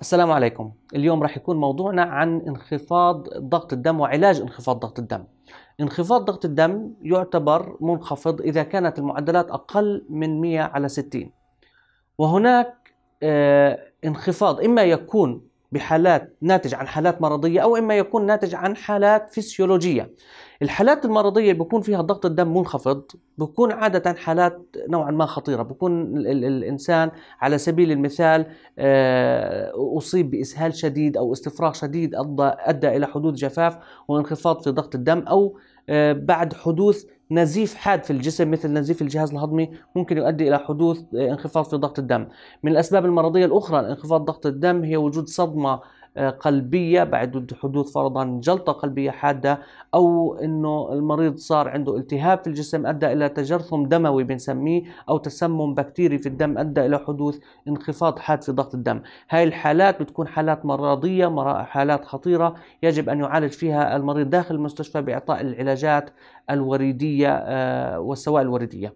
السلام عليكم اليوم راح يكون موضوعنا عن انخفاض ضغط الدم وعلاج انخفاض ضغط الدم انخفاض ضغط الدم يعتبر منخفض إذا كانت المعدلات أقل من 100 على 60 وهناك آه، انخفاض إما يكون بحالات ناتج عن حالات مرضية أو إما يكون ناتج عن حالات فسيولوجية الحالات المرضية بيكون فيها ضغط الدم منخفض بيكون عادة حالات نوعا ما خطيرة بيكون ال ال الإنسان على سبيل المثال آه، أصيب بإسهال شديد أو استفراغ شديد أدى إلى حدوث جفاف وانخفاض في ضغط الدم أو آه، بعد حدوث نزيف حاد في الجسم مثل نزيف الجهاز الهضمي ممكن يؤدي الى حدوث آه، انخفاض في ضغط الدم من الاسباب المرضيه الاخرى لانخفاض ضغط الدم هي وجود صدمه آه، قلبية بعد حدوث فرضا جلطة قلبية حادة أو أنه المريض صار عنده التهاب في الجسم أدى إلى تجرثم دموي بنسميه أو تسمم بكتيري في الدم أدى إلى حدوث انخفاض حاد في ضغط الدم هاي الحالات بتكون حالات مرضية حالات خطيرة يجب أن يعالج فيها المريض داخل المستشفى بإعطاء العلاجات الوريدية آه، والسوائل الوريدية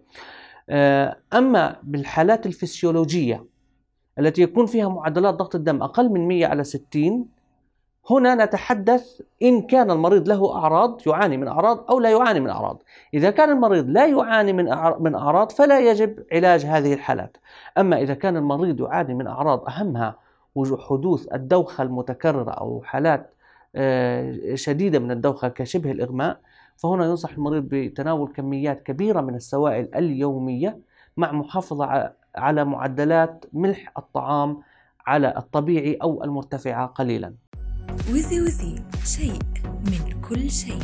آه، أما بالحالات الفسيولوجية التي يكون فيها معدلات ضغط الدم أقل من 100 على 60 هنا نتحدث إن كان المريض له أعراض يعاني من أعراض أو لا يعاني من أعراض إذا كان المريض لا يعاني من من أعراض فلا يجب علاج هذه الحالات أما إذا كان المريض يعاني من أعراض أهمها حدوث الدوخة المتكررة أو حالات آه، شديدة من الدوخة كشبه الإغماء فهنا ينصح المريض بتناول كميات كبيرة من السوائل اليومية مع محافظة على معدلات ملح الطعام على الطبيعي أو المرتفعة قليلا وزي وزي شيء من كل شيء